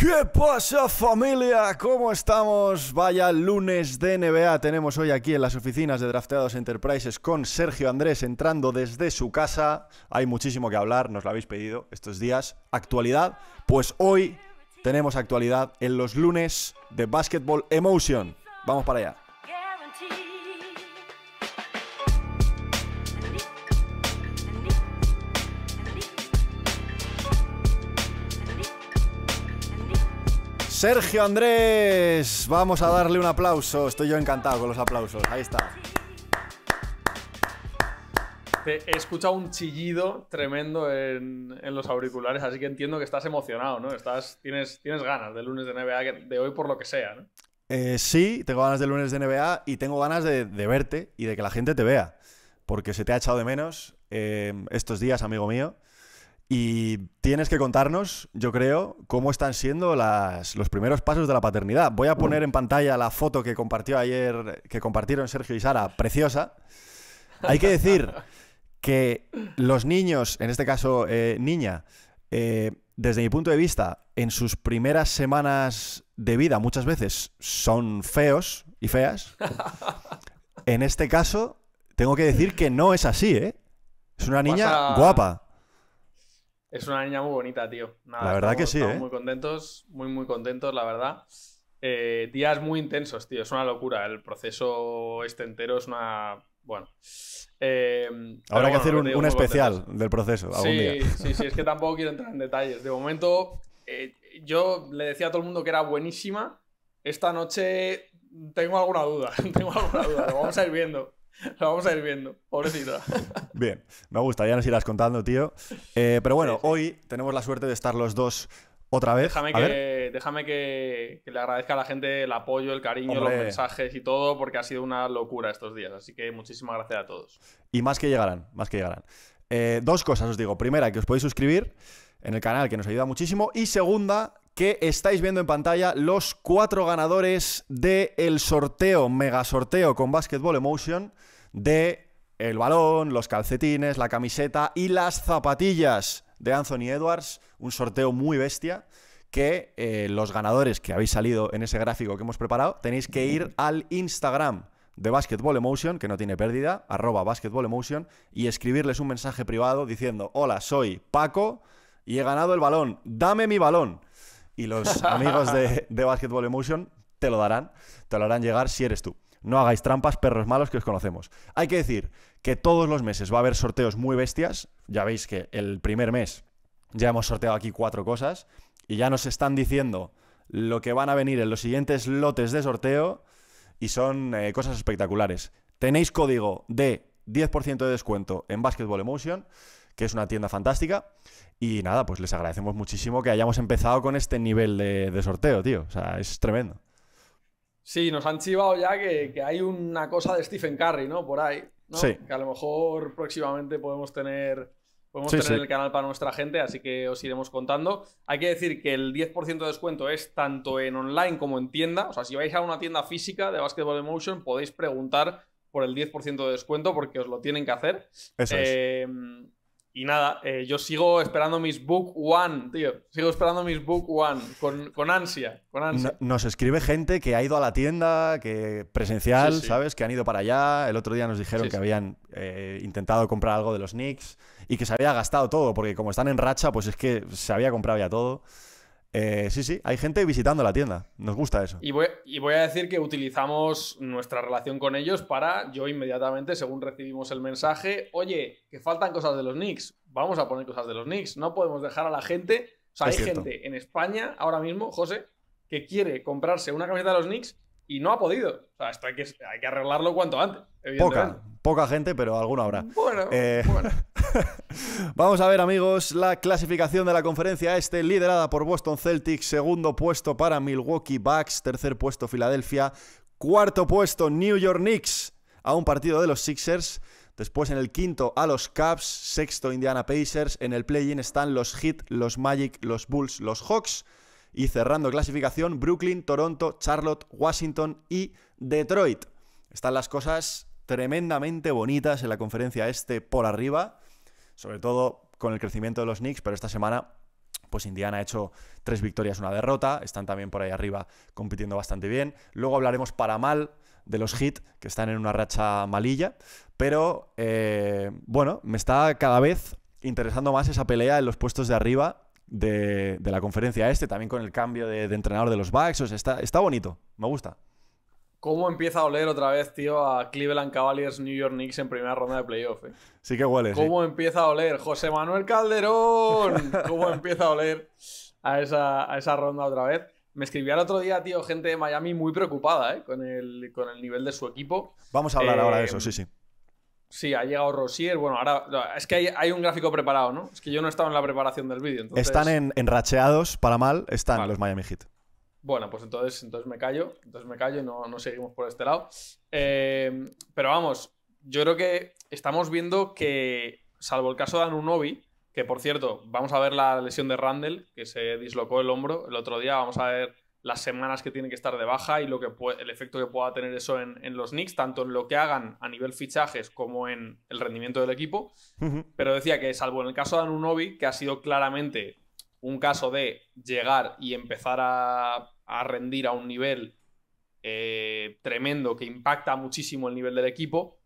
¿Qué pasa familia? ¿Cómo estamos? Vaya lunes de NBA tenemos hoy aquí en las oficinas de Drafteados Enterprises con Sergio Andrés entrando desde su casa. Hay muchísimo que hablar, nos lo habéis pedido estos días. Actualidad, pues hoy tenemos actualidad en los lunes de Basketball Emotion. Vamos para allá. Sergio Andrés, vamos a darle un aplauso. Estoy yo encantado con los aplausos. Ahí está. He escuchado un chillido tremendo en, los auriculares, así que entiendo que estás emocionado, ¿no? Estás, tienes, tienes ganas del lunes de NBA de hoy por lo que sea, ¿no? Eh, sí, tengo ganas del lunes de NBA y tengo ganas de, verte y de que la gente te vea, porque se te ha echado de menos eh, estos días, amigo mío. Y tienes que contarnos, yo creo, cómo están siendo los primeros pasos de la paternidad. Voy a mm. poner en pantalla la foto que compartió ayer, que compartieron Sergio y Sara, preciosa. Hay que decir que los niños, en este caso eh, niña, eh, desde mi punto de vista, en sus primeras semanas de vida muchas veces son feos y feas. En este caso, tengo que decir que no es así, ¿eh? Es una niña guapa. Es una niña muy bonita, tío. la verdad que sí. Estamos ¿eh? muy contentos, muy, muy contentos, la verdad. Eh, días muy intensos, tío. Es una locura. El proceso este entero es una. Bueno. Eh, Habrá que hacer un, especial del proceso algún día. Sí, sí, es que tampoco quiero entrar en detalles. De momento, yo le decía a todo el mundo que era buenísima. Esta noche tengo alguna duda. tengo alguna duda. Lo vamos a ir viendo. Lo vamos a ir viendo, pobrecita. Bien, me gusta, ya nos irás contando, tío. Eh, pero bueno, hoy tenemos la suerte de estar los dos otra vez. Déjame, que, le agradezca a la gente el apoyo, el cariño, los mensajes y todo, porque ha sido una locura estos días. Así que muchísimas gracias a todos. Y más que llegarán, más que llegarán. Eh, dos cosas os digo. Primera, que os podéis suscribir en el canal, que nos ayuda muchísimo. Y segunda, que estáis viendo en pantalla los cuatro ganadores del sorteo, mega sorteo con Basketball Emotion de el balón, los calcetines, la camiseta y las zapatillas de Anthony Edwards. Un sorteo muy bestia que eh, los ganadores que habéis salido en ese gráfico que hemos preparado tenéis que ir al Instagram de Basketball Emotion, que no tiene pérdida, arroba Basketball Emotion, y escribirles un mensaje privado diciendo, hola, soy Paco y he ganado el balón, dame mi balón y los amigos de, Basketball Emotion te lo darán, te lo harán llegar si eres tú. No hagáis trampas, perros malos que os conocemos. Hay que decir que todos los meses va a haber sorteos muy bestias. Ya veis que el primer mes ya hemos sorteado aquí cuatro cosas y ya nos están diciendo lo que van a venir en los siguientes lotes de sorteo y son eh, cosas espectaculares. Tenéis código de 10% de descuento en Basketball Emotion que es una tienda fantástica. Y nada, pues les agradecemos muchísimo que hayamos empezado con este nivel de, sorteo, tío. O sea, es tremendo. Sí, nos han chivado ya que, hay una cosa de Stephen Curry, ¿no? Por ahí. ¿no? Sí. Que a lo mejor próximamente podemos tener, podemos tener el canal para nuestra gente, así que os iremos contando. Hay que decir que el 10% de descuento es tanto en online como en tienda. O sea, si vais a una tienda física de Basketball Emotion, podéis preguntar por el 10% de descuento porque os lo tienen que hacer. Eso es em, y nada, eh, yo sigo esperando mis Book One, tío. Sigo esperando mis Book One con, con ansia. nos escribe gente que ha ido a la tienda, que presencial, ¿sabes? Que han ido para allá. El otro día nos dijeron que habían eh, intentado comprar algo de los Knicks y que se había gastado todo, porque como están en racha, pues es que se había comprado ya todo. Eh, sí, sí, hay gente visitando la tienda. Nos gusta eso. Y voy, y voy, a decir que utilizamos nuestra relación con ellos para, yo inmediatamente, según recibimos el mensaje, oye, que faltan cosas de los Knicks, vamos a poner cosas de los Knicks. No podemos dejar a la gente. O sea, hay gente en España ahora mismo, José, que quiere comprarse una camiseta de los Knicks y no ha podido. O sea, hay que, arreglarlo cuanto antes. Poca, gente, pero alguna habrá. Bueno, eh, bueno. Vamos a ver, amigos, la clasificación de la conferencia este, liderada por Boston Celtics, segundo puesto para Milwaukee Bucks, tercer puesto Filadelfia, cuarto puesto New York Knicks a un partido de los Sixers. Después en el quinto a los Cubs sexto Indiana Pacers, en el play-in están los Heat, los Magic, los Bulls, los Hawks y cerrando clasificación Brooklyn, Toronto, Charlotte, Washington y Detroit. Están las cosas tremendamente bonitas en la conferencia este por arriba sobre todo con el crecimiento de los Knicks, pero esta semana pues Indiana ha hecho tres victorias, una derrota, están también por ahí arriba compitiendo bastante bien. Luego hablaremos para mal de los Heat, que están en una racha malilla, pero eh, bueno, me está cada vez interesando más esa pelea en los puestos de arriba de, la conferencia este, también con el cambio de, entrenador de los Bucks, está, está bonito, me gusta. ¿Cómo empieza a oler otra vez, tío, a Cleveland Cavaliers New York Knicks en primera ronda de playoff? Eh? Sí que huele. ¿Cómo empieza a oler? José Manuel Calderón. ¿Cómo empieza a oler a esa, a esa ronda otra vez? Me escribía el otro día, tío, gente de Miami muy preocupada ¿eh? con, el, con el nivel de su equipo. Vamos a hablar ahora de eso, eh, sí, sí. Sí, ha llegado Rosier. Bueno, ahora es que hay, un gráfico preparado, ¿no? Es que yo no estaba en la preparación del vídeo. Están enracheados para mal, están los Miami Heat. Bueno, pues entonces, entonces me callo, entonces me callo, no, no seguimos por este lado. Eh, pero vamos, yo creo que estamos viendo que, salvo el caso de Anunobi, que por cierto, vamos a ver la lesión de Randall, que se dislocó el hombro el otro día, vamos a ver las semanas que tiene que estar de baja y lo que el efecto que pueda tener eso en, los Knicks, tanto en lo que hagan a nivel fichajes como en el rendimiento del equipo. Pero decía que, salvo en el caso de Anunobi, que ha sido claramente un caso de llegar y empezar a, rendir a un nivel eh, tremendo que impacta muchísimo el nivel del equipo.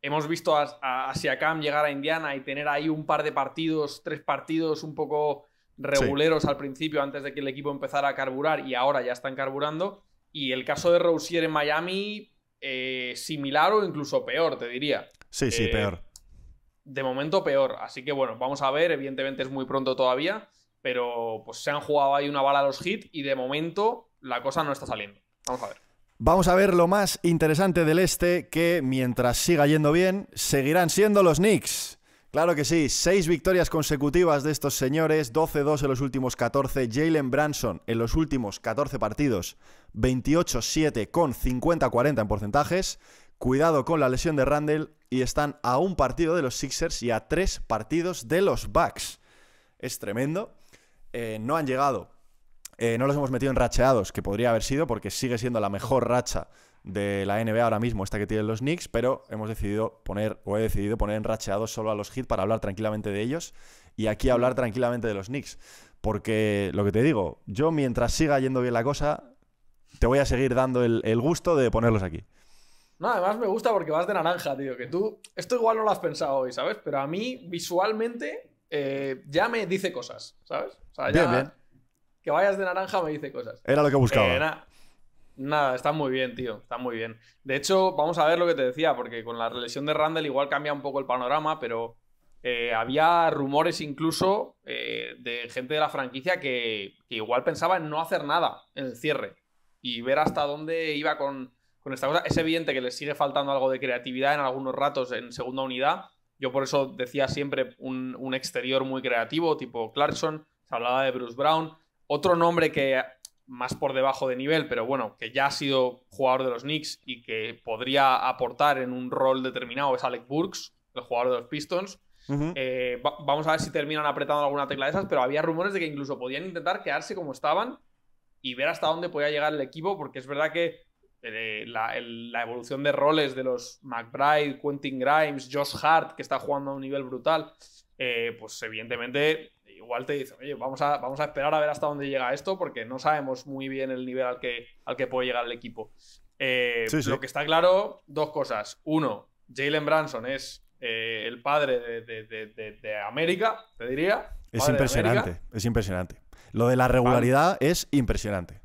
Hemos visto a, a, llegar a Indiana y tener ahí un par de partidos, tres partidos un poco reguleros al principio antes de que el equipo empezara a carburar y ahora ya están carburando. Y el caso de Rousier en Miami, eh, similar o incluso peor, te diría. Sí, sí, eh, peor. De momento peor. Así que bueno, vamos a ver, evidentemente es muy pronto todavía pero pues se han jugado ahí una bala a los hits y de momento la cosa no está saliendo. Vamos a ver. Vamos a ver lo más interesante del este, que mientras siga yendo bien, seguirán siendo los Knicks. Claro que sí, seis victorias consecutivas de estos señores, 12-2 en los últimos 14, Jalen Branson en los últimos 14 partidos, 28-7 con 50-40 en porcentajes, cuidado con la lesión de Randall y están a un partido de los Sixers y a tres partidos de los Bucks. Es tremendo. Eh, no han llegado. Eh, no los hemos metido en racheados, que podría haber sido, porque sigue siendo la mejor racha de la NBA ahora mismo, esta que tienen los Knicks, pero hemos decidido poner, o he decidido poner en racheados solo a los Heat para hablar tranquilamente de ellos y aquí hablar tranquilamente de los Knicks. Porque lo que te digo, yo mientras siga yendo bien la cosa, te voy a seguir dando el, el gusto de ponerlos aquí. No, además me gusta porque vas de naranja, tío. Que tú, esto igual no lo has pensado hoy, ¿sabes? Pero a mí, visualmente, eh, ya me dice cosas, ¿sabes? que vayas de naranja me dice cosas. Era lo que buscaba. Eh, nada, está muy bien, tío, está muy bien. De hecho, vamos a ver lo que te decía, porque con la lesión de Randall igual cambia un poco el panorama, pero eh, había rumores incluso de gente de la franquicia que, igual pensaba en no hacer nada en el cierre y ver hasta dónde iba con, con esta cosa. Es evidente que le sigue faltando algo de creatividad en algunos ratos en segunda unidad yo por eso decía siempre un, exterior muy creativo, tipo Clarkson, se hablaba de Bruce Brown. Otro nombre que más por debajo de nivel, pero bueno, que ya ha sido jugador de los Knicks y que podría aportar en un rol determinado es Alec Burks, el jugador de los Pistons. Eh, vamos a ver si terminan apretando alguna tecla de esas, pero había rumores de que incluso podían intentar quedarse como estaban y ver hasta dónde podía llegar el equipo, porque es verdad que eh, la, evolución de roles de los McBride, Quentin Grimes, Josh Hart, que está jugando a un nivel brutal, eh, pues evidentemente igual te dice, oye, vamos a, vamos a esperar a ver hasta dónde llega esto, porque no sabemos muy bien el nivel al que, al que puede llegar el equipo. Eh, Lo que está claro, dos cosas. Uno, Jalen Branson es eh, el padre de, América, te diría. Es impresionante, es impresionante. Lo de la regularidad es impresionante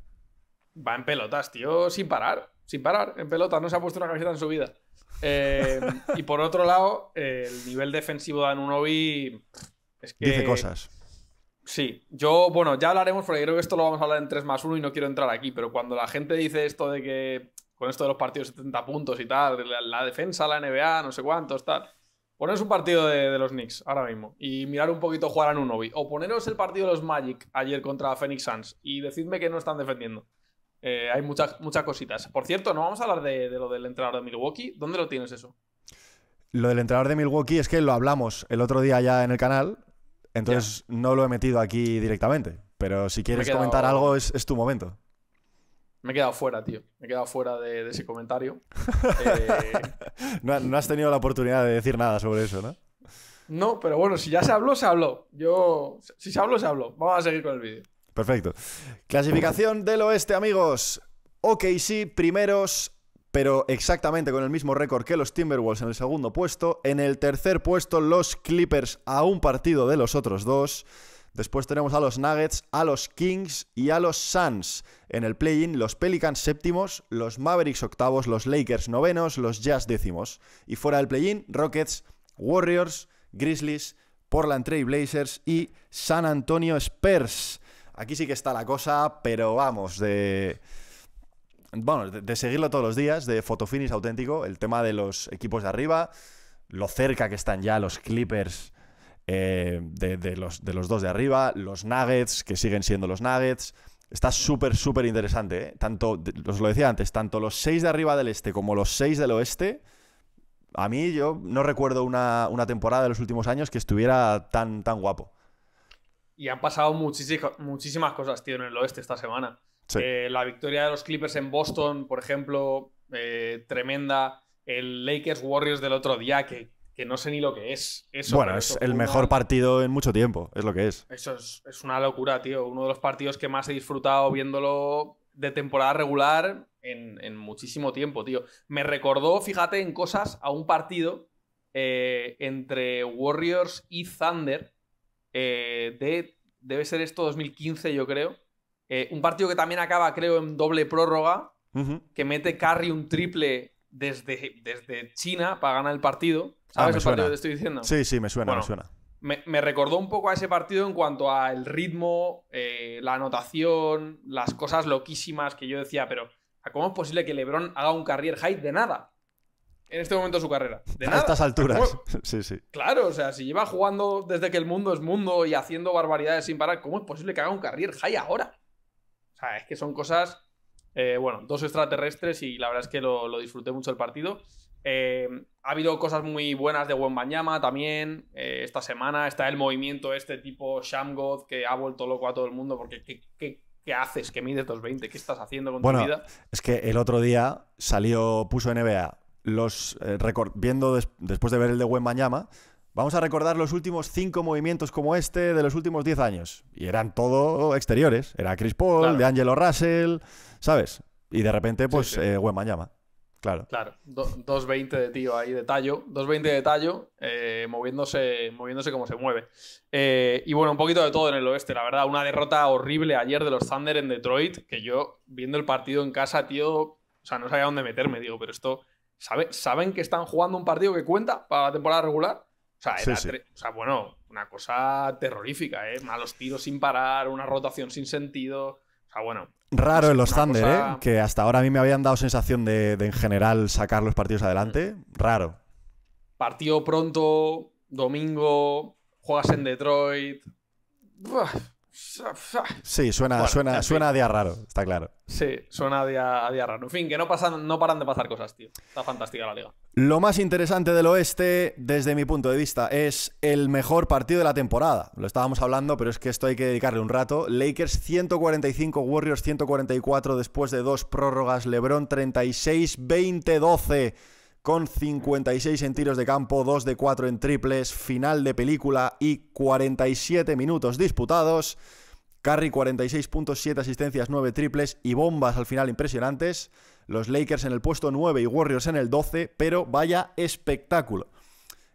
va en pelotas, tío, sin parar. Sin parar, en pelotas. No se ha puesto una camiseta en su vida. Eh, y por otro lado, el nivel defensivo de Anunobi es que... Dice cosas. Sí, yo, bueno, ya hablaremos porque creo que esto lo vamos a hablar en 3 más 1 y no quiero entrar aquí, pero cuando la gente dice esto de que con esto de los partidos 70 puntos y tal, la, defensa, la NBA, no sé cuántos, tal, poneros un partido de, los Knicks ahora mismo y mirar un poquito jugar a o poneros el partido de los Magic ayer contra Phoenix Suns y decidme que no están defendiendo. Eh, hay muchas, muchas cositas. Por cierto, no vamos a hablar de, lo del entrenador de Milwaukee. ¿Dónde lo tienes eso? Lo del entrenador de Milwaukee es que lo hablamos el otro día ya en el canal, entonces no lo he metido aquí directamente. Pero si quieres comentar algo, es, tu momento. Me he quedado fuera, tío. Me he quedado fuera de, ese comentario. Eh, no, no, has tenido la oportunidad de decir nada sobre eso, ¿no? No, pero bueno, si ya se habló, se habló. Yo. Si se habló, se habló. Vamos a seguir con el vídeo. Perfecto. Clasificación del oeste, amigos. Ok sí, primeros, pero exactamente con el mismo récord que los Timberwolves en el segundo puesto. En el tercer puesto, los Clippers a un partido de los otros dos. Después tenemos a los Nuggets, a los Kings y a los Suns. En el play-in, los Pelicans séptimos, los Mavericks octavos, los Lakers novenos, los Jazz décimos. Y fuera del play-in, Rockets, Warriors, Grizzlies, Portland Trail Blazers y San Antonio Spurs. Aquí sí que está la cosa, pero vamos, de... Bueno, de, seguirlo todos los días, de fotofinis auténtico, el tema de los equipos de arriba, lo cerca que están ya los Clippers eh, de, los, de los dos de arriba, los Nuggets, que siguen siendo los Nuggets. Está súper, súper interesante. Eh. Tanto, os lo decía antes, tanto los seis de arriba del este como los seis del oeste. A mí yo no recuerdo una, una temporada de los últimos años que estuviera tan, tan guapo. Y han pasado muchísimas cosas, tío, en el oeste esta semana. Eh, la victoria de los Clippers en Boston, por ejemplo, eh, tremenda. El Lakers Warriors del otro día, que, que no sé ni lo que es. bueno, es el mejor partido en mucho tiempo, es lo que es. Eso es, una locura, tío. Uno de los partidos que más he disfrutado viéndolo de temporada regular en, muchísimo tiempo, tío. Me recordó, fíjate, en cosas a un partido eh, entre Warriors y Thunder eh, de, debe ser esto 2015, yo creo. Eh, un partido que también acaba, creo, en doble prórroga, que mete carry un triple desde, desde China para ganar el partido. Ah, ¿Sabes partido estoy diciendo? Sí, sí, me suena, me suena. Me, recordó un poco a ese partido en cuanto al ritmo, eh, la anotación, las cosas loquísimas que yo decía, pero ¿cómo es posible que LeBron haga un Carrier high de nada? en este momento de su carrera. De A estas alturas. Sí, sí. Claro, o sea, si lleva jugando desde que el mundo es mundo y haciendo barbaridades sin parar, ¿cómo es posible que haga un career high ahora? O sea, es que son cosas. Eh, bueno, dos extraterrestres y la verdad es que lo, disfruté mucho el partido. Eh, ha habido cosas muy buenas de Banyama también. Eh, esta semana está el movimiento este tipo Shamgoth que ha vuelto loco a todo el mundo porque ¿qué, qué haces? ¿Qué mides 220? ¿Qué estás haciendo con tu vida? Es que el otro día salió, puso NBA los eh, viendo después de ver el de Mañama, vamos a recordar los últimos cinco movimientos como este de los últimos 10 años. Y eran todo exteriores. Era Chris Paul, de Angelo Russell, ¿sabes? Y de repente, pues, sí, eh, Claro. Claro. 2.20 de tío ahí, de tallo. 2.20 de tallo, eh, moviéndose, moviéndose como se mueve. y bueno, un poquito de todo en el oeste, la verdad. Una derrota horrible ayer de los Thunder en Detroit, que yo, viendo el partido en casa, tío, o sea, no sabía dónde meterme, digo, pero esto saben que están jugando un partido que cuenta para la temporada regular. O sea, era o sea, bueno, una cosa terrorífica, ¿eh? Malos tiros sin parar, una rotación sin sentido. O sea, bueno. Raro en los Thunder, ¿eh? Que hasta ahora a mí me habían dado sensación de, en general sacar los partidos adelante. Mm. Raro. Partido pronto, domingo, juegas en Detroit. Sí, suena, suena, suena a día raro, está claro. Sí, suena a día, raro. En fin, que no, pasan, no paran de pasar cosas, tío. Está fantástica la liga. Lo más interesante del oeste, desde mi punto de vista, es el mejor partido de la temporada. Lo estábamos hablando, pero es que esto hay que dedicarle un rato. Lakers 145, Warriors 144 después de dos prórrogas, Lebron 36, 20-12 con 56 en tiros de campo, 2 de 4 en triples, final de película y 47 minutos disputados. Curry 46.7 asistencias, 9 triples y bombas al final impresionantes. Los Lakers en el puesto 9 y Warriors en el 12, pero vaya espectáculo.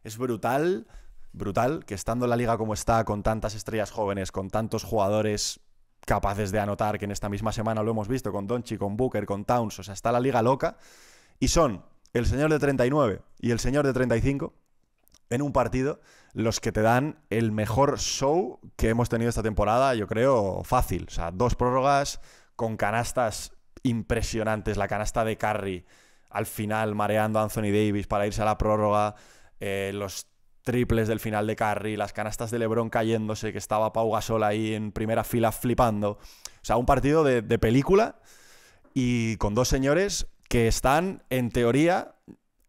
Es brutal, brutal que estando la liga como está, con tantas estrellas jóvenes, con tantos jugadores capaces de anotar, que en esta misma semana lo hemos visto con Donchi, con Booker, con Towns, o sea, está la liga loca. Y son el señor de 39 y el señor de 35 en un partido los que te dan el mejor show que hemos tenido esta temporada, yo creo, fácil. O sea, dos prórrogas con canastas impresionantes. La canasta de Curry al final mareando a Anthony Davis para irse a la prórroga. Eh, los triples del final de Curry, las canastas de LeBron cayéndose, que estaba Pau Gasol ahí en primera fila flipando. O sea, un partido de película y con dos señores que están, en teoría,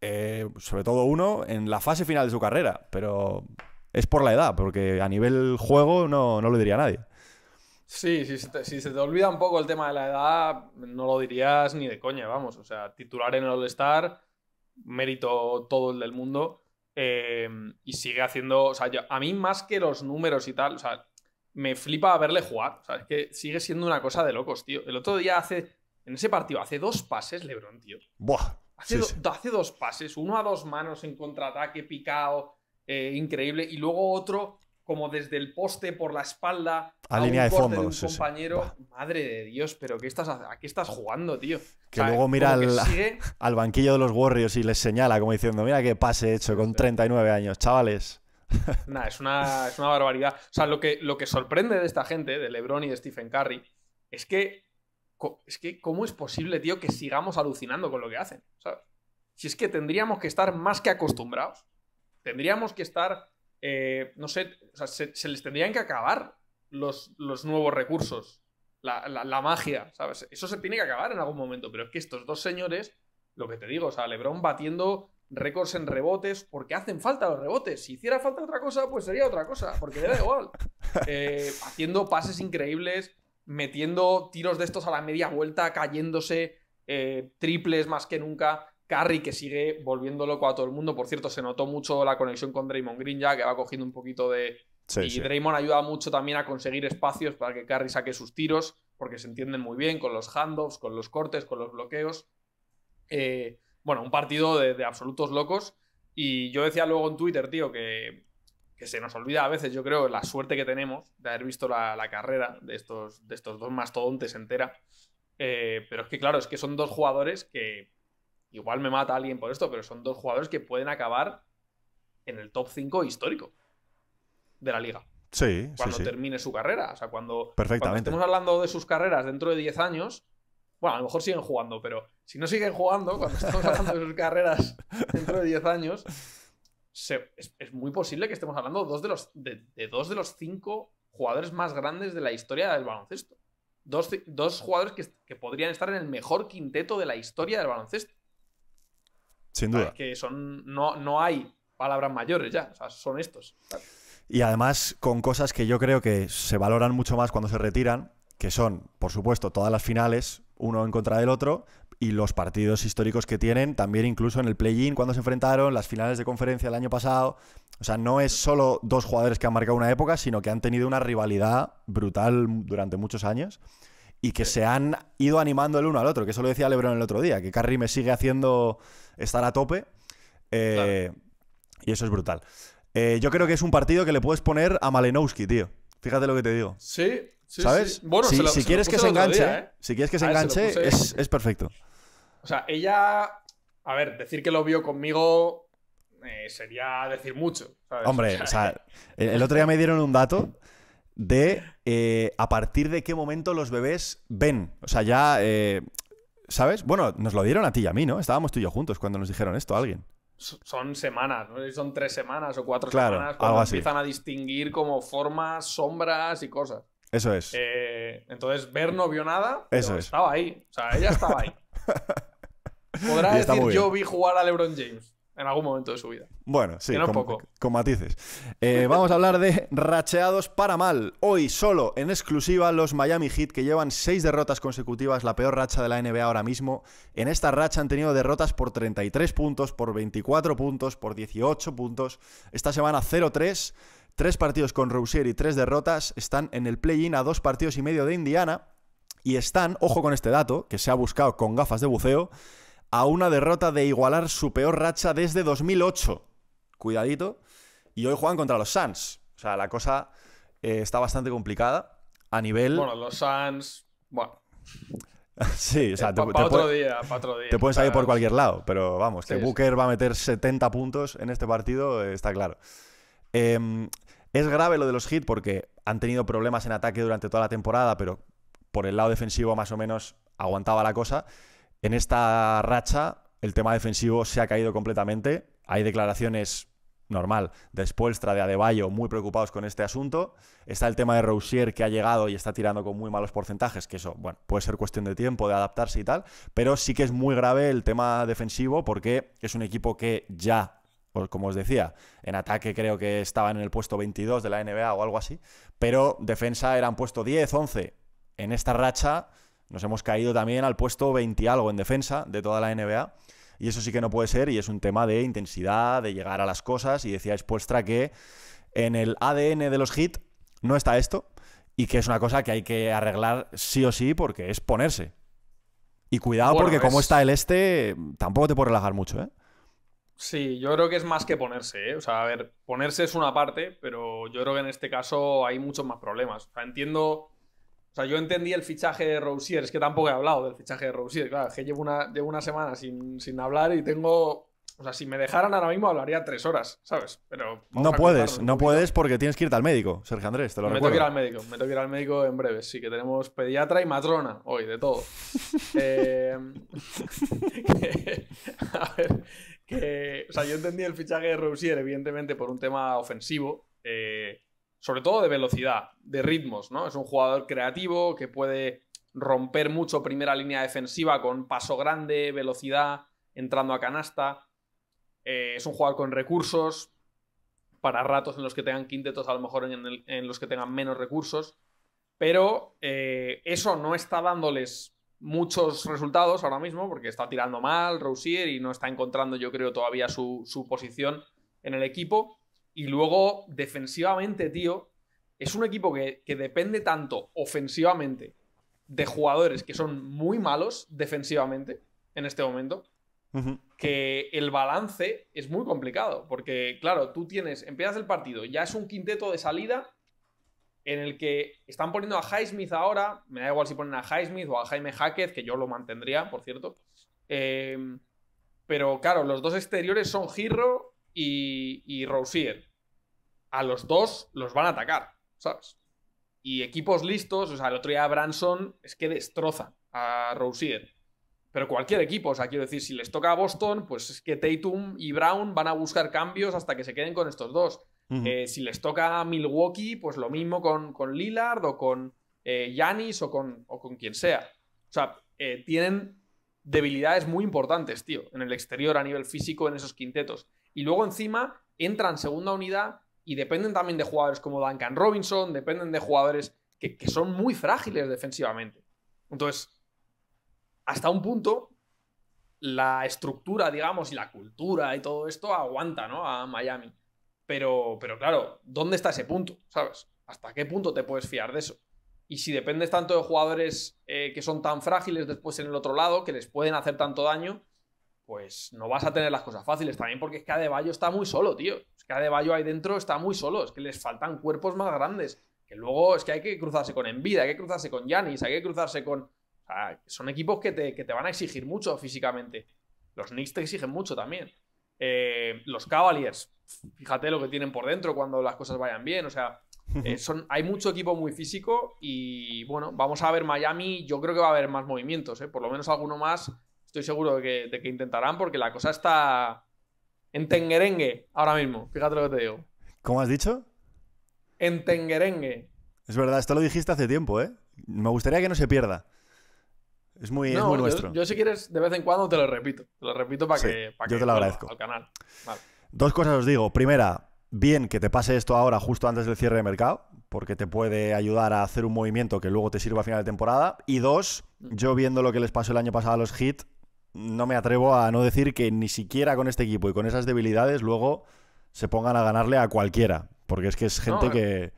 eh, sobre todo uno, en la fase final de su carrera, pero es por la edad, porque a nivel juego no, no lo diría nadie. Sí, si se, te, olvida un poco el tema de la edad, no lo dirías ni de coña, vamos. O sea, titular en el All-Star, mérito todo el del mundo. Eh, y sigue haciendo. O sea, a mí más que los números y tal, o sea, me flipa verle jugar. O sea, es que sigue siendo una cosa de locos, tío. El otro día hace en ese partido hace dos pases, Lebron, tío. Buah. Hace, dos pases, uno a dos manos en contraataque, picado, eh, increíble. Y luego otro como desde el poste por la espalda a, línea un de fondo de un compañero. Madre de Dios, pero qué estás, ¿a qué estás jugando, tío? Que luego mira al, banquillo de los Warriors y les señala como diciendo, mira qué pase hecho con 39 años, chavales. nada es, una, es una barbaridad. O sea, lo que, lo que sorprende de esta gente, de LeBron y de Stephen Curry, es que es que, ¿cómo es posible, tío, que sigamos alucinando con lo que hacen? Si es que tendríamos que estar más que acostumbrados. Tendríamos que estar, eh, no sé, o sea, se, les tendrían que acabar los, nuevos recursos, la, magia, ¿sabes? Eso se tiene que acabar en algún momento, pero es que estos dos señores, lo que te digo, o sea, Lebron batiendo récords en rebotes, porque hacen falta los rebotes. Si hiciera falta otra cosa, pues sería otra cosa, porque le da igual. Eh, haciendo pases increíbles, metiendo tiros de estos a la media vuelta, cayéndose, eh, triples más que nunca. Carry que sigue volviendo loco a todo el mundo. Por cierto, se notó mucho la conexión con Draymond Green ya, que va cogiendo un poquito de... y Draymond ayuda mucho también a conseguir espacios para que Carry saque sus tiros, porque se entienden muy bien con los handoffs, con los cortes, con los bloqueos. Eh, bueno, un partido de absolutos locos. Y yo decía luego en Twitter, tío, que que se nos olvida a veces, yo creo, la suerte que tenemos de haber visto la, carrera de estos, de estos dos mastodontes entera. Eh, pero es que, claro, es que son dos jugadores que igual me mata alguien por esto, pero son dos jugadores que pueden acabar en el top 5 histórico de la liga. Sí, cuando termine su carrera. O sea, cuando, Perfectamente. estemos hablando de sus carreras dentro de 10 años, bueno, a lo mejor siguen jugando, pero si no siguen jugando, cuando estamos hablando de sus carreras dentro de 10 años, es, muy posible que estemos hablando dos de, los, de, dos de los cinco jugadores más grandes de la historia del baloncesto. Dos, jugadores que, podrían estar en el mejor quinteto de la historia del baloncesto. Sin duda. que son, no, no hay palabras mayores ya, son estos. Y además con cosas que yo creo que se valoran mucho más cuando se retiran, que son, por supuesto, todas las finales, uno en contra del otro, y los partidos históricos que tienen, también incluso en el play-in cuando se enfrentaron, las finales de conferencia el año pasado. O sea, no es solo dos jugadores que han marcado una época, sino que han tenido una rivalidad brutal durante muchos años y que se han ido animando el uno al otro, que eso lo decía Lebron el otro día, que Carrie me sigue haciendo estar a tope. Eh, y eso es brutal. Eh, yo creo que es un partido que le puedes poner a Malenowski, tío. Fíjate lo que te digo. Sí, sí ¿Sabes? Bueno, ¿eh? si, quieres que se ah, enganche, si se es, es perfecto. O sea, ella. A ver, decir que lo vio conmigo eh, sería decir mucho. Hombre, o sea, eh, el, otro día me dieron un dato de eh, a partir de qué momento los bebés ven. O sea, ya. ¿Sabes? Bueno, nos lo dieron a ti y a mí, ¿no? Estábamos tú y yo juntos cuando nos dijeron esto a alguien. Son semanas, ¿no? Son tres semanas o cuatro semanas cuando así. empiezan a distinguir como formas, sombras y cosas. Eso es. entonces, ver no vio nada, Eso es. estaba ahí. O sea, ella estaba ahí. Podrá decir yo vi jugar a LeBron James en algún momento de su vida. Bueno, sí, con, matices. Eh, vamos a hablar de racheados para mal. Hoy solo en exclusiva los Miami Heat que llevan seis derrotas consecutivas, la peor racha de la NBA ahora mismo. En esta racha han tenido derrotas por 33 puntos, por 24 puntos, por 18 puntos. Esta semana 0-3. Tres partidos con Roussier y tres derrotas. Están en el play-in a dos partidos y medio de Indiana. Y están, ojo con este dato, que se ha buscado con gafas de buceo, a una derrota de igualar su peor racha desde 2008. Cuidadito. Y hoy juegan contra los Suns. O sea, la cosa eh, está bastante complicada a nivel... Bueno, los Suns... Bueno. Sí, o sea, te, pueden salir por cualquier lado, pero vamos, que Booker va a meter 70 puntos en este partido, está claro. Em, es grave lo de los hits porque han tenido problemas en ataque durante toda la temporada, pero por el lado defensivo más o menos aguantaba la cosa. En esta racha, el tema defensivo se ha caído completamente. Hay declaraciones normal de Spolstra, de Adebayo, muy preocupados con este asunto. Está el tema de Rousier, que ha llegado y está tirando con muy malos porcentajes, que eso, bueno, puede ser cuestión de tiempo, de adaptarse y tal, pero sí que es muy grave el tema defensivo porque es un equipo que ya como os decía, en ataque creo que estaban en el puesto 22 de la NBA o algo así, pero defensa eran puesto 10, 11. En esta racha nos hemos caído también al puesto 20 algo en defensa de toda la NBA. Y eso sí que no puede ser y es un tema de intensidad, de llegar a las cosas. Y decíais, puestra, que en el ADN de los hits no está esto y que es una cosa que hay que arreglar sí o sí porque es ponerse. Y cuidado porque como está el este, tampoco te puedes relajar mucho, ¿eh? Sí, yo creo que es más que ponerse, ¿eh? O sea, a ver, ponerse es una parte, pero yo creo que en este caso hay muchos más problemas. O sea, entiendo o sea, yo entendí el fichaje de Rousier, es que tampoco he hablado del fichaje de Rousier, claro, que llevo una, llevo una semana sin, hablar y tengo o sea, si me dejaran ahora mismo hablaría tres horas, ¿sabes? Pero no puedes, no puedes porque tienes que irte al médico, Sergio Andrés, te lo me Me tengo que ir al médico, me tengo que ir al médico en breve. Sí, que tenemos pediatra y matrona hoy, de todo. Eh, a ver, que, o sea, yo entendí el fichaje de Rousier, evidentemente, por un tema ofensivo. Eh, sobre todo de velocidad, de ritmos, ¿no? Es un jugador creativo que puede romper mucho primera línea defensiva con paso grande, velocidad, entrando a canasta. Eh, es un jugador con recursos para ratos en los que tengan quintetos, a lo mejor en, los que tengan menos recursos. Pero eh, eso no está dándoles muchos resultados ahora mismo porque está tirando mal Rousier y no está encontrando, yo creo, todavía su, su posición en el equipo. Y luego, defensivamente, tío, es un equipo que, depende tanto ofensivamente de jugadores que son muy malos defensivamente en este momento, que el balance es muy complicado, porque claro, tú tienes, empiezas el partido, ya es un quinteto de salida en el que están poniendo a Highsmith ahora, me da igual si ponen a Highsmith o a Jaime Jaquez, que yo lo mantendría, por cierto, eh, pero claro, los dos exteriores son Giro y, y Rousier, a los dos los van a atacar, ¿sabes? Y equipos listos, o sea, el otro día Branson es que destroza a Rousier. Pero cualquier equipo, o sea, quiero decir, si les toca a Boston, pues es que Tatum y Brown van a buscar cambios hasta que se queden con estos dos. Eh, si les toca a Milwaukee, pues lo mismo con, con Lillard o con Yanis eh, o, con, quien sea. O sea, eh, tienen debilidades muy importantes, tío, en el exterior a nivel físico en esos quintetos. Y luego encima entran segunda unidad y dependen también de jugadores como Duncan Robinson, dependen de jugadores que, son muy frágiles defensivamente. Entonces, hasta un punto, la estructura, digamos, y la cultura y todo esto aguanta, ¿no? A Miami. Pero, pero claro, ¿dónde está ese punto? ¿Sabes? ¿Hasta qué punto te puedes fiar de eso? Y si dependes tanto de jugadores eh, que son tan frágiles después en el otro lado, que les pueden hacer tanto daño, pues no vas a tener las cosas fáciles también porque es que Adebayo está muy solo, tío. Es que Adebayo ahí dentro está muy solo, es que les faltan cuerpos más grandes. Que luego es que hay que cruzarse con Envida, hay que cruzarse con Yanis, hay que cruzarse con... O sea, son equipos que te, van a exigir mucho físicamente. Los Knicks te exigen mucho también. Eh, los Cavaliers, fíjate lo que tienen por dentro cuando las cosas vayan bien. O sea, eh, son, hay mucho equipo muy físico y bueno, vamos a ver Miami. Yo creo que va a haber más movimientos, eh, por lo menos alguno más estoy seguro de que, intentarán porque la cosa está en tenguerengue ahora mismo. Fíjate lo que te digo. ¿Cómo has dicho? En tenguerengue. Es verdad, esto lo dijiste hace tiempo, ¿eh? Me gustaría que no se pierda. Es muy, nuestro. Yo, si quieres, de vez en cuando te lo repito. Te lo repito para que, yo te lo agradezco. al canal. Dos cosas os digo. Primera, bien que te pase esto ahora justo antes del cierre de mercado, porque te puede ayudar a hacer un movimiento que luego te sirva a final de temporada. Y dos, mm. yo viendo lo que les pasó el año pasado a los hits no me atrevo a no decir que ni siquiera con este equipo y con esas debilidades luego se pongan a ganarle a cualquiera. Porque es que es gente eh, que,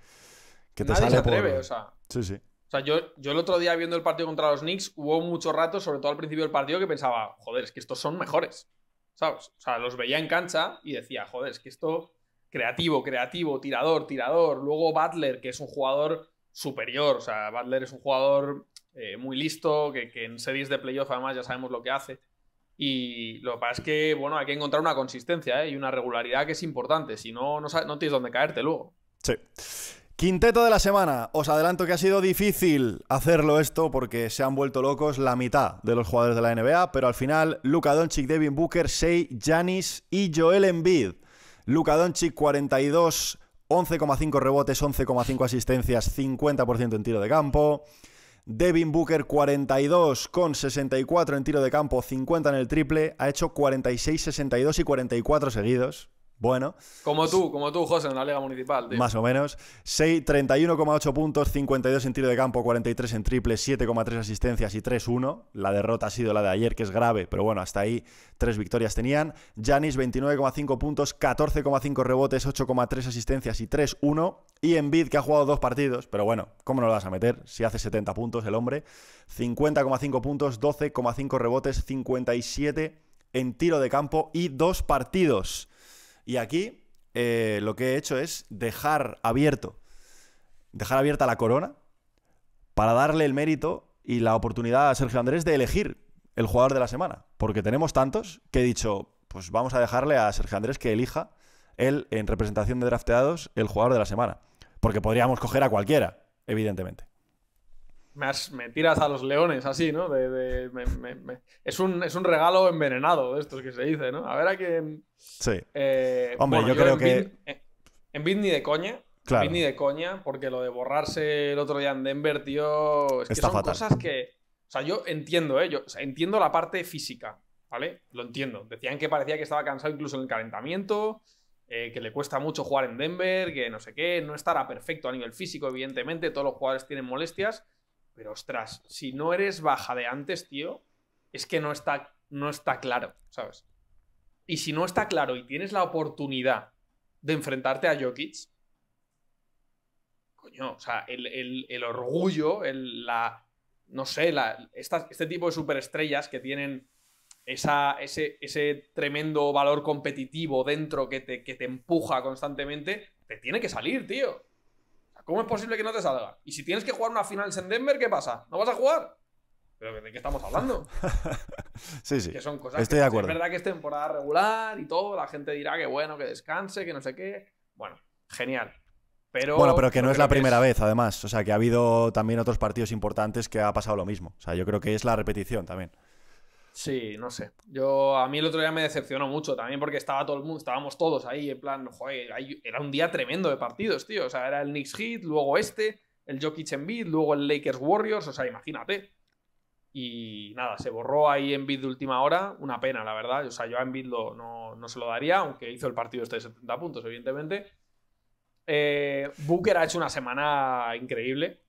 que te sale o sea. O sea, yo, yo, el otro día viendo el partido contra los Knicks, hubo mucho rato, sobre todo al principio del partido, que pensaba, joder, es que estos son mejores. ¿Sabes? O sea, los veía en cancha y decía, joder, es que esto creativo, creativo, tirador, tirador. Luego Butler, que es un jugador superior. O sea, Butler es un jugador eh, muy listo, que, en series de playoff además ya sabemos lo que hace. Y lo que pasa es que, bueno, hay que encontrar una consistencia ¿eh? y una regularidad que es importante, si no, no, tienes dónde caerte luego. Sí. Quinteto de la semana. Os adelanto que ha sido difícil hacerlo esto porque se han vuelto locos la mitad de los jugadores de la NBA, pero al final Luka Doncic, Devin Booker, Shea, Janis y Joel Embiid. Luka Doncic 42, 11,5 rebotes, 11,5 asistencias, 50% en tiro de campo. Devin Booker 42 con 64 en tiro de campo, 50 en el triple, ha hecho 46, 62 y 44 seguidos. Bueno. Como tú, como tú, José, en la Liga Municipal. Más o menos. 31,8 puntos, 52 en tiro de campo, 43 en triple, 7,3 asistencias y 3-1. La derrota ha sido la de ayer, que es grave, pero bueno, hasta ahí tres victorias tenían. Janis, 29,5 puntos, 14,5 rebotes, 8,3 asistencias y 3-1. Y Envid, que ha jugado dos partidos, pero bueno, ¿cómo no lo vas a meter si hace 70 puntos el hombre? 50,5 puntos, 12,5 rebotes, 57 en tiro de campo y dos partidos. Y aquí eh, lo que he hecho es dejar abierto, dejar abierta la corona para darle el mérito y la oportunidad a Sergio Andrés de elegir el jugador de la semana. Porque tenemos tantos que he dicho, pues vamos a dejarle a Sergio Andrés que elija él, en representación de drafteados, el jugador de la semana. Porque podríamos coger a cualquiera, evidentemente me, tiras a los leones así, ¿no? es, un, es un regalo envenenado de estos que se dice, ¿no? A ver a quién... Sí. Eh, Hombre, yo, creo que... en Bit de coña. Claro. de coña, porque lo de borrarse el otro día en Denver, tío... Es que son cosas que... O sea, yo entiendo, ¿eh? Yo, o sea, entiendo la parte física, ¿vale? Lo entiendo. Decían que parecía que estaba cansado incluso en el calentamiento, eh, que le cuesta mucho jugar en Denver, que no sé qué, no estará perfecto a nivel físico, evidentemente, todos los jugadores tienen molestias, pero ostras, si no eres baja de antes, tío, es que no está, no está claro, ¿sabes? Y si no está claro y tienes la oportunidad de enfrentarte a Jokic, coño, o sea, el, orgullo, el, la, no sé, este tipo de superestrellas que tienen esa, ese, ese, tremendo valor competitivo dentro que te, que te empuja constantemente, te tiene que salir, tío. ¿Cómo es posible que no te salga? Y si tienes que jugar una final en Denver, ¿qué pasa? ¿No vas a jugar? Pero ¿de qué estamos hablando? sí, sí. Estoy de acuerdo. Es verdad que es temporada regular y todo. La gente dirá que bueno, que descanse, que no sé qué. Bueno, genial. Pero, bueno, pero que no es la primera vez, además. O sea, que ha habido también otros partidos importantes que ha pasado lo mismo. O sea, yo creo que es la repetición también. Sí, no sé. Yo a mí el otro día me decepcionó mucho también porque estaba todo el mundo, estábamos todos ahí en plan, joder, era un día tremendo de partidos, tío. O sea, era el Knicks Heat, luego este, el Jokic Embiid, luego el Lakers Warriors, o sea, imagínate. Y nada, se borró ahí Embiid de última hora, una pena, la verdad. O sea, yo a Embiid no, no, se lo daría, aunque hizo el partido este de 70 puntos, evidentemente. Eh, Booker ha hecho una semana increíble.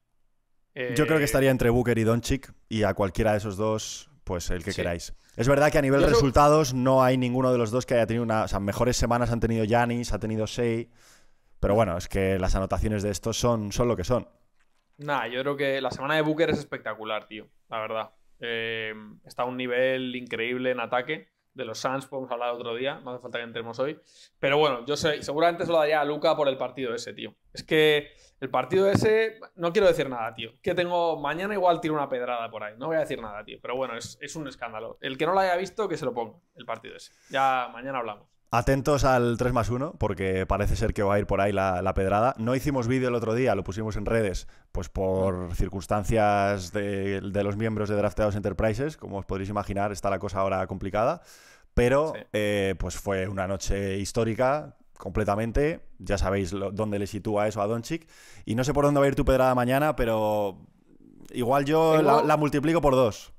yo creo que eh, estaría entre Booker y Doncic y a cualquiera de esos dos pues el que queráis. Es verdad que a nivel de resultados no hay ninguno de los dos que haya tenido una. O sea, mejores semanas han tenido Yanis, ha tenido Sei. Pero bueno, es que las anotaciones de estos son, son lo que son. Nada, yo creo que la semana de Booker es espectacular, tío. La verdad. Eh, está a un nivel increíble en ataque de los Suns podemos hablar otro día, no hace falta que entremos hoy. Pero bueno, yo sé, seguramente se lo daría a Luca por el partido ese, tío. Es que el partido ese, no quiero decir nada, tío. Que tengo, mañana igual tiro una pedrada por ahí, no voy a decir nada, tío. Pero bueno, es, es un escándalo. El que no lo haya visto, que se lo ponga, el partido ese. Ya mañana hablamos. Atentos al 3 más 1, porque parece ser que va a ir por ahí la, pedrada. No hicimos vídeo el otro día, lo pusimos en redes, pues por circunstancias de, los miembros de Drafteados Enterprises. Como os podréis imaginar, está la cosa ahora complicada. Pero eh, pues fue una noche histórica completamente. Ya sabéis dónde le sitúa eso a Doncic. Y no sé por dónde va a ir tu pedrada mañana, pero igual yo la, la multiplico por dos.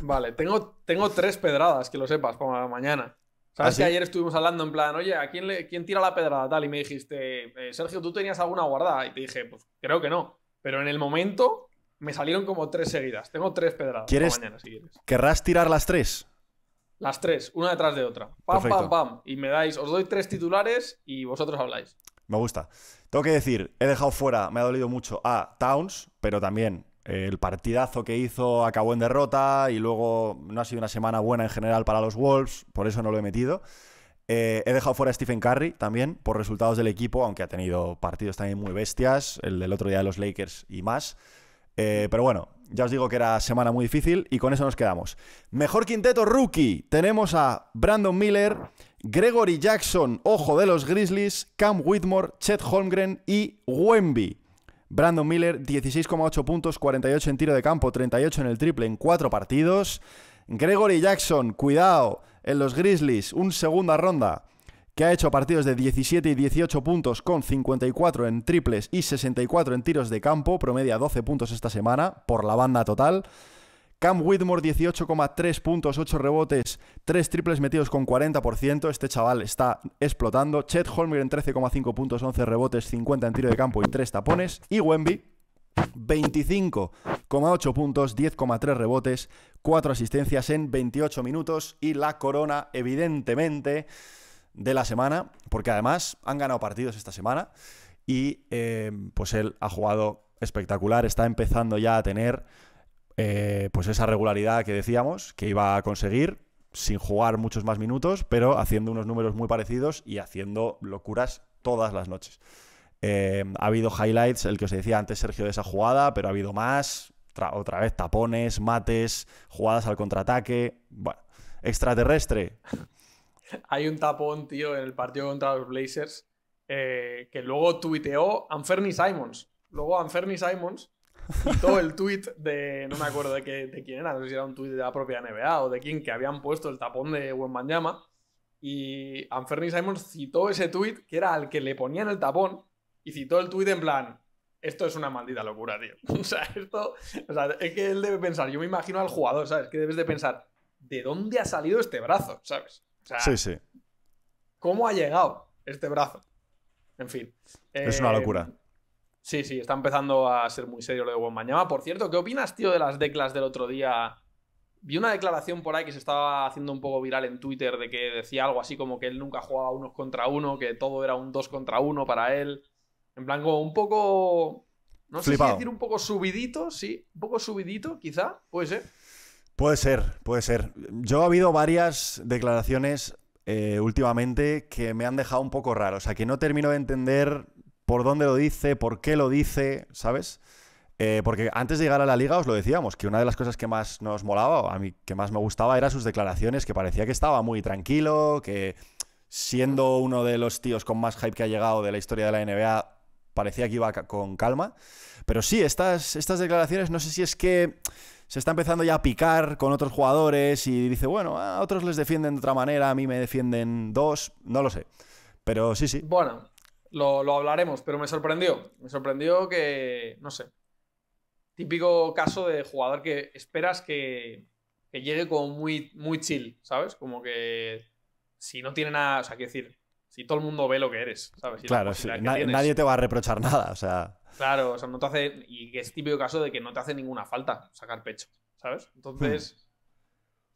Vale, tengo, tengo tres pedradas, que lo sepas, para mañana. ¿Sabes ¿Ah, que ayer estuvimos hablando en plan, oye, ¿a quién, tira la pedrada? y me dijiste, eh, Sergio, ¿tú tenías alguna guardada? Y te dije, pues creo que no. Pero en el momento me salieron como tres seguidas. Tengo tres pedradas. mañana, si quieres. ¿Querrás tirar las tres? Las tres, una detrás de otra. Pam, pam, Y me dais, os doy tres titulares y vosotros habláis. Me gusta. Tengo que decir, he dejado fuera, me ha dolido mucho a Towns, pero también el partidazo que hizo acabó en derrota y luego no ha sido una semana buena en general para los Wolves, por eso no lo he metido. Eh, he dejado fuera a Stephen Curry también por resultados del equipo, aunque ha tenido partidos también muy bestias, el del otro día de los Lakers y más. Eh, pero bueno, ya os digo que era semana muy difícil y con eso nos quedamos. Mejor quinteto rookie. Tenemos a Brandon Miller, Gregory Jackson, ojo de los Grizzlies, Cam Whitmore, Chet Holmgren y Wemby. Brandon Miller, 16,8 puntos, 48 en tiro de campo, 38 en el triple en cuatro partidos. Gregory Jackson, cuidado, en los Grizzlies, un segunda ronda, que ha hecho partidos de 17 y 18 puntos con 54 en triples y 64 en tiros de campo, promedia 12 puntos esta semana por la banda total. Cam Whitmore 18,3 puntos, 8 rebotes, 3 triples metidos con 40%. Este chaval está explotando. Chet Holmgren 13,5 puntos, 11 rebotes, 50 en tiro de campo y 3 tapones. Y Wemby 25,8 puntos, 10,3 rebotes, 4 asistencias en 28 minutos. Y la corona, evidentemente, de la semana, porque además han ganado partidos esta semana. Y eh, pues él ha jugado espectacular, está empezando ya a tener eh, pues esa regularidad que decíamos que iba a conseguir sin jugar muchos más minutos, pero haciendo unos números muy parecidos y haciendo locuras todas las noches. Eh, ha habido highlights, el que os decía antes Sergio de esa jugada, pero ha habido más, otra vez tapones, mates, jugadas al contraataque, extraterrestre. Hay un tapón, tío, en el partido contra los Blazers eh, que luego tuiteó Anferni Simons. Luego Anferni Simons citó el tweet de, no me acuerdo de, qué, de quién era, no sé si era un tweet de la propia NBA o de quién, que habían puesto el tapón de Wenman-Jama. Y Anferni Simons citó ese tweet que era al que le ponían el tapón y citó el tweet en plan, esto es una maldita locura, tío. O sea, esto, o sea, es que él debe pensar, yo me imagino al jugador, ¿sabes? Que debes de pensar, ¿de dónde ha salido este brazo? ¿Sabes? O sea, sí, sí. ¿Cómo ha llegado este brazo? En fin. es una eh, locura. Sí, sí, está empezando a ser muy serio lo de mañana Por cierto, ¿qué opinas, tío, de las declas del otro día? Vi una declaración por ahí que se estaba haciendo un poco viral en Twitter de que decía algo así como que él nunca jugaba unos contra uno, que todo era un dos contra uno para él. En plan, como un poco. No sé si decir un poco subidito, sí. Un poco subidito, quizá, puede ser. Puede ser, puede ser. Yo ha habido varias declaraciones eh, últimamente que me han dejado un poco raro. O sea, que no termino de entender por dónde lo dice, por qué lo dice, ¿sabes? Eh, porque antes de llegar a la liga os lo decíamos, que una de las cosas que más nos molaba, a mí que más me gustaba, era sus declaraciones, que parecía que estaba muy tranquilo, que siendo uno de los tíos con más hype que ha llegado de la historia de la NBA, parecía que iba con calma. Pero sí, estas, estas declaraciones, no sé si es que se está empezando ya a picar con otros jugadores y dice, bueno, a otros les defienden de otra manera, a mí me defienden dos, no lo sé. Pero sí, sí. Bueno, lo, hablaremos, pero me sorprendió. Me sorprendió que, no sé, típico caso de jugador que esperas que, que llegue como muy, muy chill, ¿sabes? Como que si no tiene nada, o sea, quiero decir, si todo el mundo ve lo que eres, ¿sabes? claro, nadie te va a reprochar nada, o sea. Claro, o sea, no te hace, y que es típico caso de que no te hace ninguna falta sacar pecho, ¿sabes? Entonces,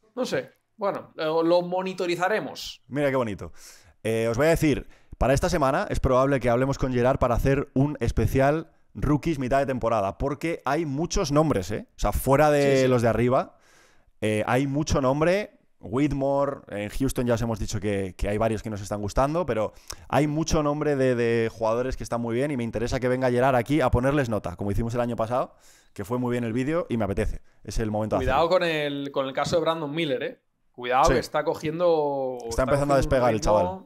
hmm. no sé, bueno, lo, monitorizaremos. Mira qué bonito. Eh, os voy a decir, para esta semana es probable que hablemos con Gerard para hacer un especial rookies mitad de temporada, porque hay muchos nombres, ¿eh? O sea, fuera de los de arriba, eh, hay mucho nombre. Whitmore, en Houston ya os hemos dicho que, hay varios que nos están gustando, pero hay mucho nombre de, jugadores que están muy bien y me interesa que venga Gerard aquí a ponerles nota, como hicimos el año pasado, que fue muy bien el vídeo y me apetece. Es el momento. Cuidado con el, con el caso de Brandon Miller, ¿eh? Cuidado que está cogiendo... Está, empezando a despegar el chaval.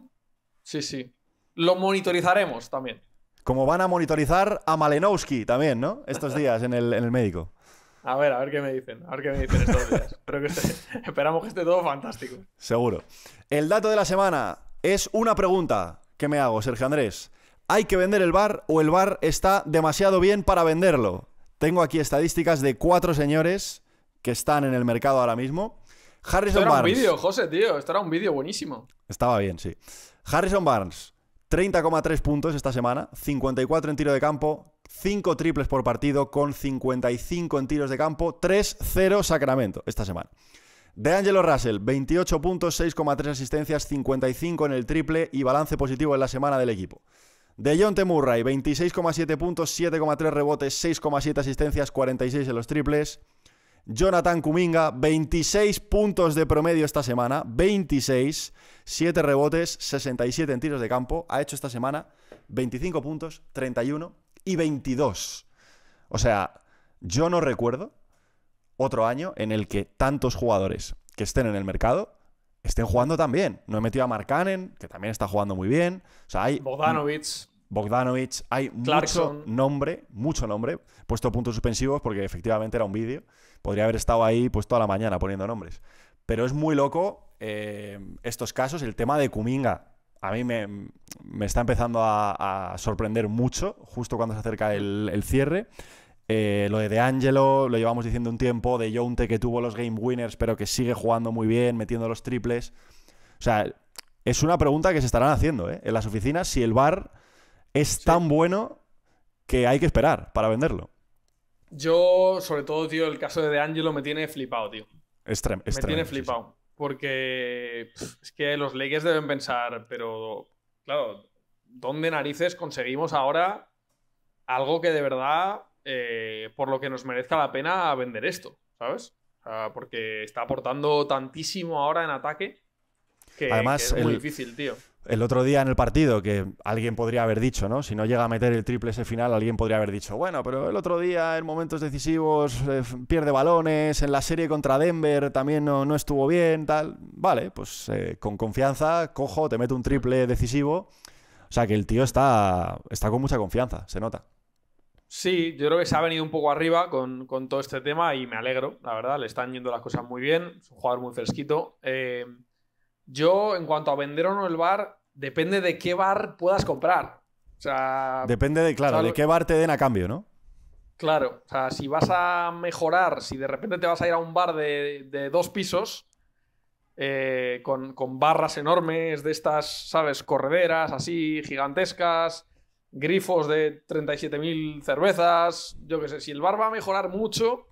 Sí, sí lo monitorizaremos también. Como van a monitorizar a Malenowski también, ¿no? Estos días en el, médico. A ver, a ver qué me dicen, a ver qué me dicen estos días. que este, esperamos que esté todo fantástico. Seguro. El dato de la semana es una pregunta que me hago, Sergio Andrés. ¿Hay que vender el bar o el bar está demasiado bien para venderlo? Tengo aquí estadísticas de cuatro señores que están en el mercado ahora mismo. Harrison Esto era un vídeo, José, tío. Esto era un vídeo buenísimo. Estaba bien, sí. Harrison Barnes, 30,3 puntos esta semana, 54 en tiro de campo, 5 triples por partido con 55 en tiros de campo, 3-0 Sacramento esta semana. De Angelo Russell, 28 puntos, 6,3 asistencias, 55 en el triple y balance positivo en la semana del equipo. De John T. Murray, 26,7 puntos, 7,3 rebotes, 6,7 asistencias, 46 en los triples. Jonathan Kuminga, 26 puntos de promedio esta semana, 26, 7 rebotes, 67 en tiros de campo, ha hecho esta semana 25 puntos, 31 y 22. O sea, yo no recuerdo otro año en el que tantos jugadores que estén en el mercado estén jugando tan bien. No he metido a Marcanen, que también está jugando muy bien. O sea, hay... Bogdanovich, hay mucho nombre, mucho nombre, puesto puntos suspensivos porque efectivamente era un vídeo. Podría haber estado ahí pues toda la mañana poniendo nombres. Pero es muy loco eh, estos casos. El tema de Kuminga a mí me, está empezando a, sorprender mucho justo cuando se acerca el, cierre. Eh, lo de De Angelo, lo llevamos diciendo un tiempo, de Jonte que tuvo los game winners pero que sigue jugando muy bien, metiendo los triples. O sea, es una pregunta que se estarán haciendo eh, en las oficinas si el bar es tan bueno que hay que esperar para venderlo. Yo, sobre todo, tío, el caso de DeAngelo Angelo me tiene flipado, tío. me tiene flipado. Porque es que los leyes deben pensar, pero claro, ¿dónde narices conseguimos ahora algo que de verdad, eh, por lo que nos merezca la pena vender esto, ¿sabes? porque está aportando tantísimo ahora en ataque que, Además, es muy difícil, tío el otro día en el partido, que alguien podría haber dicho, ¿no? Si no llega a meter el triple ese final, alguien podría haber dicho, bueno, pero el otro día en momentos decisivos eh, pierde balones, en la serie contra Denver también no, estuvo bien, tal. Vale, pues eh, con confianza, cojo, te meto un triple decisivo. O sea que el tío está, está con mucha confianza, se nota. Sí, yo creo que se ha venido un poco arriba con, todo este tema y me alegro, la verdad, le están yendo las cosas muy bien, es un jugador muy fresquito. Eh, yo, en cuanto a vender o no el bar, depende de qué bar puedas comprar. depende de, claro, de qué bar te den a cambio, ¿no? Claro, o sea, si vas a mejorar, si de repente te vas a ir a un bar de, dos pisos, eh, con, con, barras enormes de estas, ¿sabes? Correderas así, gigantescas, grifos de 37.000 cervezas, yo qué sé, si el bar va a mejorar mucho,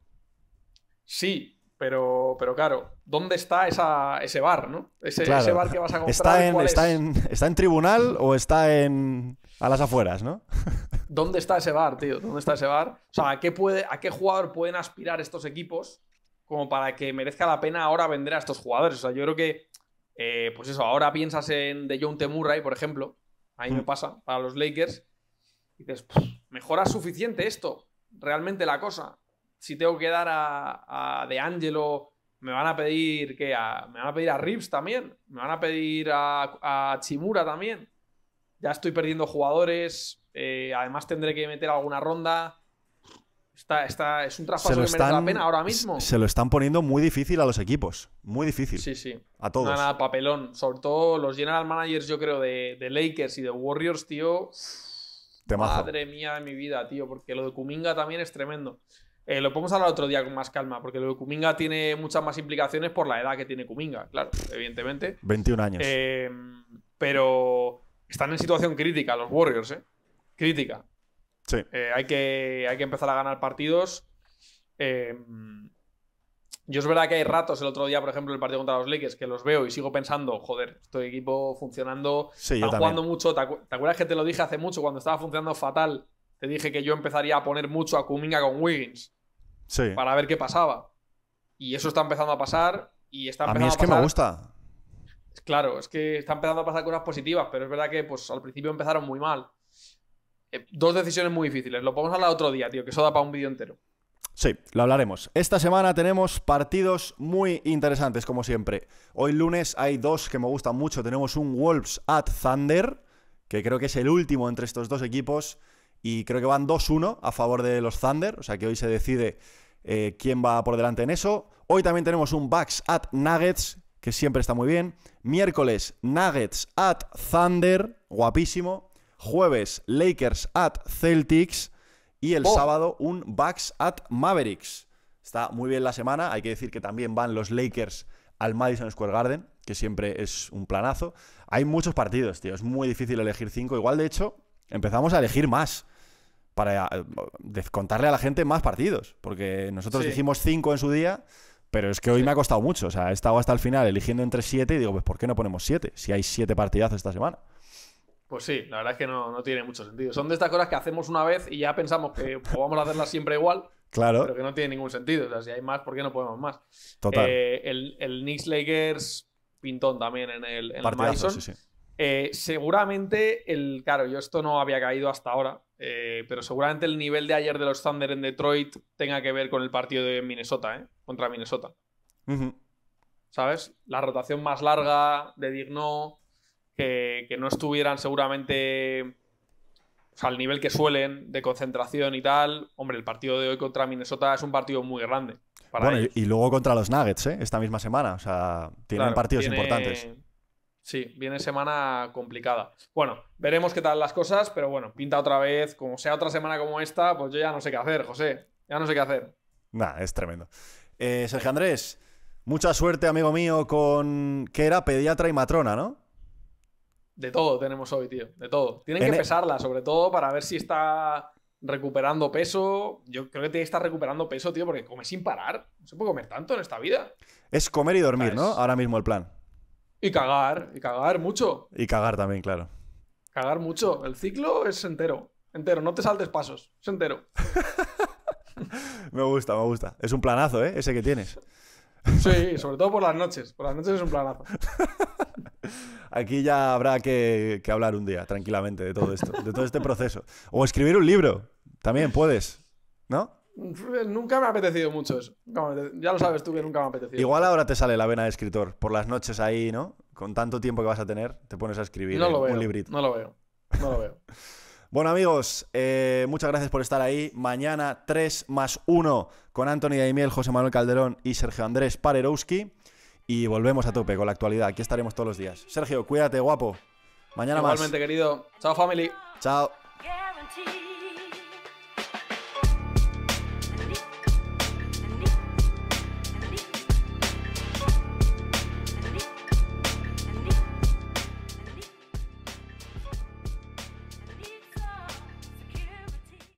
sí, pero, claro, ¿dónde está ese bar, no? Ese, bar que vas a comprar. ¿Está en, ¿Está en tribunal o está en a las afueras, no? ¿Dónde está ese bar, tío? ¿Dónde está ese bar? O sea, ¿a qué, puede, ¿a qué jugador pueden aspirar estos equipos como para que merezca la pena ahora vender a estos jugadores? O sea, yo creo que, eh, pues eso, ahora piensas en De John Temurray, por ejemplo. Ahí me mm. pasa, para los Lakers. Y dices, ¿mejora suficiente esto? Realmente la cosa si tengo que dar a, De Angelo, me van a pedir que a, me van a pedir a Rips también, me van a pedir a, Chimura también. Ya estoy perdiendo jugadores, eh, además tendré que meter alguna ronda. Está, está, es un traspaso que merece la pena ahora mismo. Se lo están poniendo muy difícil a los equipos. Muy difícil. Sí, sí. A todos. Nada, papelón. Sobre todo los general managers, yo creo, de, Lakers y de Warriors, tío. Madre mía de mi vida, tío. Porque lo de Kuminga también es tremendo. Eh, lo podemos hablar otro día con más calma, porque lo de Kuminga tiene muchas más implicaciones por la edad que tiene Kuminga, claro, evidentemente. 21 años. Eh, pero están en situación crítica los Warriors, ¿eh? Crítica. Sí. Eh, hay, que, hay que empezar a ganar partidos. yo es verdad que hay ratos, el otro día, por ejemplo, el partido contra los Lakers, que los veo y sigo pensando, joder, este equipo funcionando, jugando mucho. ¿Te, ¿Te acuerdas que te lo dije hace mucho cuando estaba funcionando fatal? Te dije que yo empezaría a poner mucho a Kuminga con Wiggins sí. para ver qué pasaba. Y eso está empezando a pasar y está empezando a mí es que me gusta. Claro, es que está empezando a pasar cosas positivas, pero es verdad que pues, al principio empezaron muy mal. Eh, dos decisiones muy difíciles. Lo podemos hablar otro día, tío, que eso da para un vídeo entero. Sí, lo hablaremos. Esta semana tenemos partidos muy interesantes, como siempre. Hoy lunes hay dos que me gustan mucho. Tenemos un Wolves at Thunder, que creo que es el último entre estos dos equipos y creo que van 2-1 a favor de los Thunder, o sea que hoy se decide eh, quién va por delante en eso. Hoy también tenemos un Bucks at Nuggets, que siempre está muy bien. Miércoles, Nuggets at Thunder, guapísimo. Jueves, Lakers at Celtics. Y el oh. sábado, un Bucks at Mavericks. Está muy bien la semana. Hay que decir que también van los Lakers al Madison Square Garden, que siempre es un planazo. Hay muchos partidos, tío. Es muy difícil elegir cinco. Igual, de hecho, empezamos a elegir más para eh, contarle a la gente más partidos. Porque nosotros dijimos cinco en su día, pero es que hoy me ha costado mucho. O sea, he estado hasta el final eligiendo entre siete y digo, pues ¿por qué no ponemos siete? Si hay siete partidazos esta semana. Pues sí, la verdad es que no, tiene mucho sentido. Son de estas cosas que hacemos una vez y ya pensamos que podamos pues, vamos hacerlas siempre igual. Claro. Pero que no tiene ningún sentido. O sea, si hay más, ¿por qué no podemos más? Total. Eh, el, el Knicks Lakers pintón también en el, en Madison. Eh, seguramente el. Claro, yo esto no había caído hasta ahora. Eh, pero seguramente el nivel de ayer de los Thunder en Detroit tenga que ver con el partido de Minnesota, ¿eh? Contra Minnesota. ¿Sabes? La rotación más larga de Digno, que, no estuvieran seguramente al nivel que suelen de concentración y tal. Hombre, el partido de hoy contra Minnesota es un partido muy grande. bueno, y luego contra los Nuggets, ¿eh? Esta misma semana. O sea, tienen partidos importantes. Sí, viene semana complicada. Bueno, veremos qué tal las cosas, pero bueno, pinta otra vez, como sea otra semana como esta, pues yo ya no sé qué hacer, José. Ya no sé qué hacer. Nah, es tremendo. Eh, Sergio Andrés, mucha suerte, amigo mío, con que era pediatra y matrona, ¿no? De todo tenemos hoy, tío, de todo. Tienen que e- pesarla, sobre todo, para ver si está recuperando peso. Yo creo que tiene que estar recuperando peso, tío, porque come sin parar. No se puede comer tanto en esta vida. Es comer y dormir, ¿no? Ahora mismo el plan. Y cagar, y cagar mucho. Y cagar también, claro. Cagar mucho. El ciclo es entero. Entero, no te saltes pasos. Es entero. me gusta, me gusta. Es un planazo, ¿eh? Ese que tienes. Sí, sobre todo por las noches. Por las noches es un planazo. Aquí ya habrá que, que, hablar un día, tranquilamente, de todo esto, de todo este proceso. O escribir un libro, también puedes, ¿no? Nunca me ha apetecido mucho eso. Ya lo sabes tú que nunca me ha apetecido. Igual ahora te sale la vena de escritor. Por las noches ahí, ¿no? Con tanto tiempo que vas a tener, te pones a escribir no lo veo, un librito. No lo veo. No lo veo. bueno, amigos, eh, muchas gracias por estar ahí. Mañana 3 más 1 con Anthony Daimiel, José Manuel Calderón y Sergio Andrés Parerowski. Y volvemos a tope con la actualidad. Aquí estaremos todos los días. Sergio, cuídate, guapo. Mañana más. Igualmente, querido. Chao, family. Chao.